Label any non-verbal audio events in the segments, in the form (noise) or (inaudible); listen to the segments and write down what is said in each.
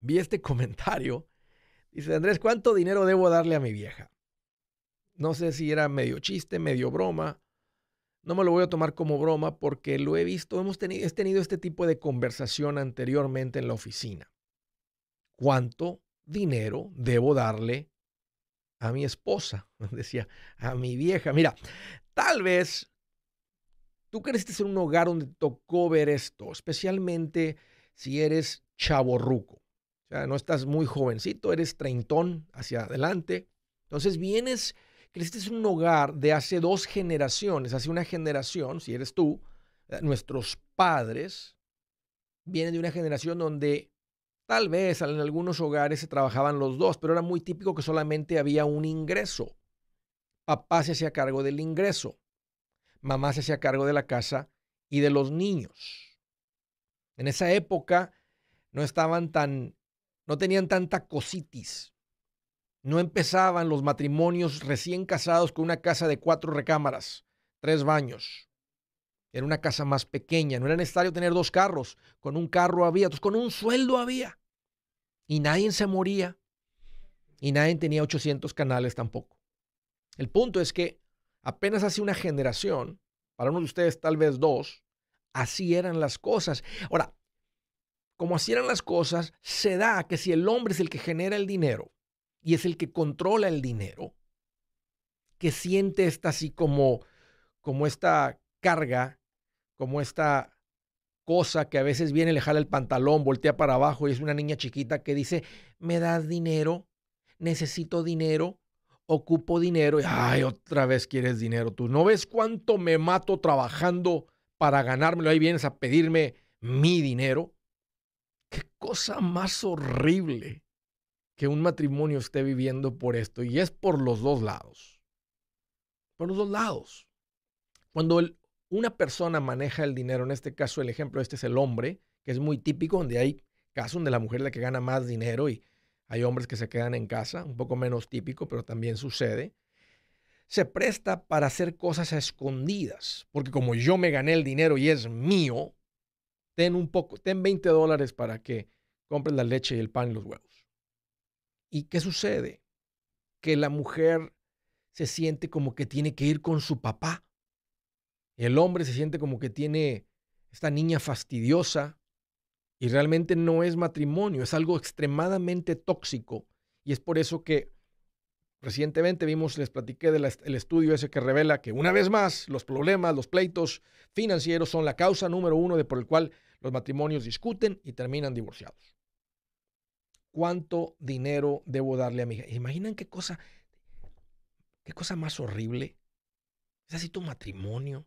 vi este (laughs) comentario. Dice, Andrés, ¿cuánto dinero debo darle a mi vieja? No sé si era medio chiste, medio broma. No me lo voy a tomar como broma porque lo he visto, hemos tenido, he tenido este tipo de conversación anteriormente en la oficina. ¿Cuánto dinero debo darle a mi esposa? (laughs) Decía, a mi vieja. Mira, tal vez tú creciste ser un hogar donde tocó ver esto, especialmente si eres chaborruco. O sea, no estás muy jovencito, eres treintón hacia adelante. Entonces vienes, creciste es un hogar de hace dos generaciones, hace una generación, si eres tú, eh, nuestros padres, vienen de una generación donde tal vez en algunos hogares se trabajaban los dos, pero era muy típico que solamente había un ingreso. Papá se hacía cargo del ingreso, mamá se hacía cargo de la casa y de los niños. En esa época no estaban tan no tenían tanta cositis. No empezaban los matrimonios recién casados con una casa de cuatro recámaras, tres baños. Era una casa más pequeña, no era necesario tener dos carros, con un carro había, con un sueldo había. Y nadie se moría, y nadie tenía 800 canales tampoco. El punto es que apenas hace una generación, para uno de ustedes tal vez dos, así eran las cosas. Ahora, como así eran las cosas, se da que si el hombre es el que genera el dinero y es el que controla el dinero, que siente esta así como, como esta carga, como esta cosa que a veces viene, le jala el pantalón, voltea para abajo y es una niña chiquita que dice, me das dinero, necesito dinero, ocupo dinero. Y, Ay, otra vez quieres dinero tú. ¿No ves cuánto me mato trabajando para ganármelo? Ahí vienes a pedirme mi dinero. Qué cosa más horrible que un matrimonio esté viviendo por esto. Y es por los dos lados. Por los dos lados. Cuando una persona maneja el dinero, en este caso el ejemplo este es el hombre, que es muy típico, donde hay casos donde la mujer es la que gana más dinero y hay hombres que se quedan en casa, un poco menos típico, pero también sucede. Se presta para hacer cosas a escondidas, porque como yo me gané el dinero y es mío, ten un poco, ten 20 dólares para que compres la leche y el pan y los huevos. ¿Y qué sucede? Que la mujer se siente como que tiene que ir con su papá. el hombre se siente como que tiene esta niña fastidiosa. Y realmente no es matrimonio, es algo extremadamente tóxico. Y es por eso que Recientemente vimos, les platiqué del estudio ese que revela que una vez más los problemas, los pleitos financieros son la causa número uno de por el cual los matrimonios discuten y terminan divorciados. ¿Cuánto dinero debo darle a mi hija? ¿Imaginan qué cosa, qué cosa más horrible? Es así tu matrimonio.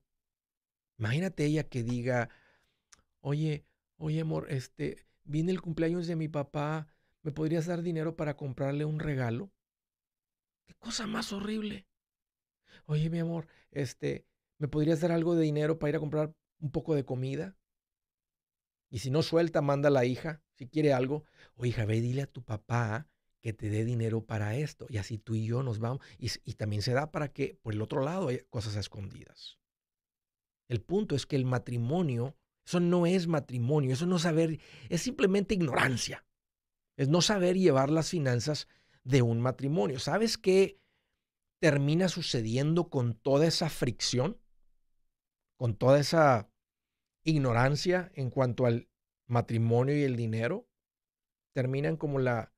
Imagínate ella que diga, oye, oye, amor, este, viene el cumpleaños de mi papá, ¿me podrías dar dinero para comprarle un regalo? cosa más horrible. Oye, mi amor, este, ¿me podrías dar algo de dinero para ir a comprar un poco de comida? Y si no suelta, manda a la hija, si quiere algo. O hija, ve, dile a tu papá que te dé dinero para esto. Y así tú y yo nos vamos. Y, y también se da para que por el otro lado haya cosas escondidas. El punto es que el matrimonio, eso no es matrimonio, eso no saber, es simplemente ignorancia. Es no saber llevar las finanzas de un matrimonio. ¿Sabes qué termina sucediendo con toda esa fricción? Con toda esa ignorancia en cuanto al matrimonio y el dinero. Terminan como la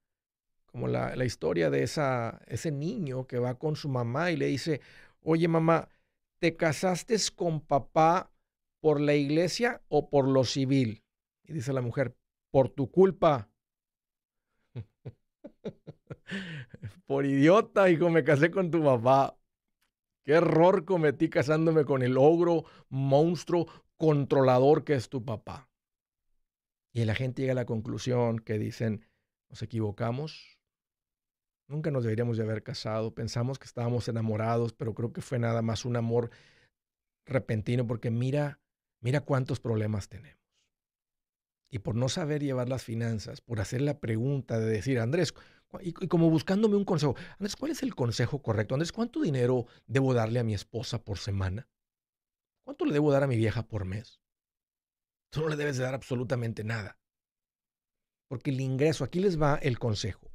como la, historia de esa, ese niño que va con su mamá y le dice, oye mamá, ¿te casaste con papá por la iglesia o por lo civil? Y dice la mujer, por tu culpa. (laughs) Por idiota, hijo, me casé con tu papá. Qué error cometí casándome con el ogro, monstruo, controlador que es tu papá. Y la gente llega a la conclusión que dicen, nos equivocamos, nunca nos deberíamos de haber casado, pensamos que estábamos enamorados, pero creo que fue nada más un amor repentino, porque mira, mira cuántos problemas tenemos. Y por no saber llevar las finanzas, por hacer la pregunta de decir, Andrés, y, como buscándome un consejo. Andrés, ¿cuál es el consejo correcto? Andrés, ¿cuánto dinero debo darle a mi esposa por semana? ¿Cuánto le debo dar a mi vieja por mes? Tú no le debes de dar absolutamente nada. Porque el ingreso, aquí les va el consejo.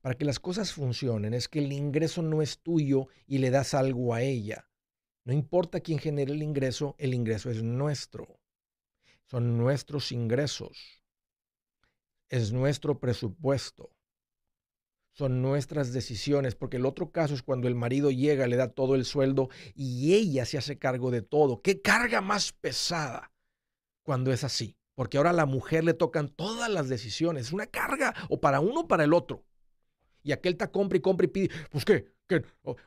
Para que las cosas funcionen, es que el ingreso no es tuyo y le das algo a ella. No importa quién genere el ingreso, el ingreso es nuestro. Son nuestros ingresos. Es nuestro presupuesto son nuestras decisiones, porque el otro caso es cuando el marido llega, le da todo el sueldo y ella se hace cargo de todo. ¿Qué carga más pesada cuando es así? Porque ahora a la mujer le tocan todas las decisiones, es una carga o para uno o para el otro. Y aquel te compra y compra y pide, pues qué,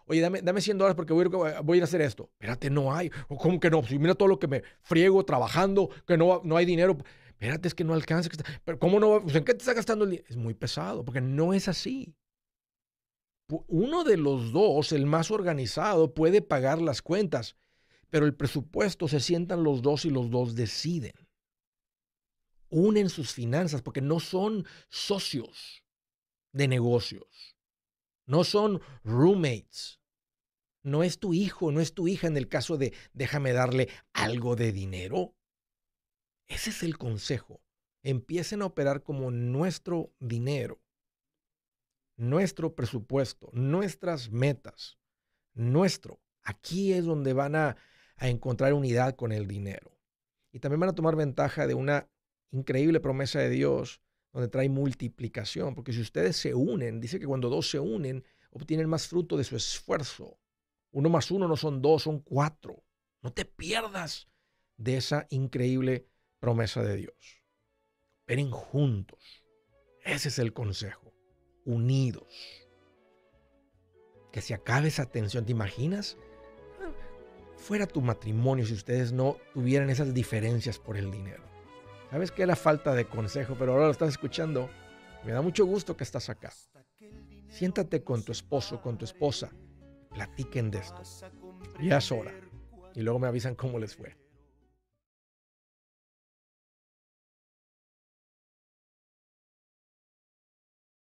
oye, dame, dame 100 dólares porque voy, a ir a hacer esto. Espérate, no hay. ¿Cómo que no? Si mira todo lo que me friego trabajando, que no, no hay dinero. Espérate, es que no alcanza. pero ¿cómo no? ¿En qué te está gastando el dinero? Es muy pesado, porque no es así uno de los dos, el más organizado, puede pagar las cuentas, pero el presupuesto se sientan los dos y los dos deciden. Unen sus finanzas porque no son socios de negocios, no son roommates. No es tu hijo, no es tu hija en el caso de déjame darle algo de dinero. Ese es el consejo. Empiecen a operar como nuestro dinero nuestro presupuesto, nuestras metas, nuestro. Aquí es donde van a, encontrar unidad con el dinero. Y también van a tomar ventaja de una increíble promesa de Dios donde trae multiplicación, porque si ustedes se unen, dice que cuando dos se unen, obtienen más fruto de su esfuerzo. Uno más uno no son dos, son cuatro. No te pierdas de esa increíble promesa de Dios. Ven juntos. Ese es el consejo unidos. Que se acabe esa tensión, ¿te imaginas? Fuera tu matrimonio si ustedes no tuvieran esas diferencias por el dinero. Sabes que era falta de consejo, pero ahora lo estás escuchando. Me da mucho gusto que estás acá. Siéntate con tu esposo, con tu esposa. Platiquen de esto. Ya es hora. Y luego me avisan cómo les fue.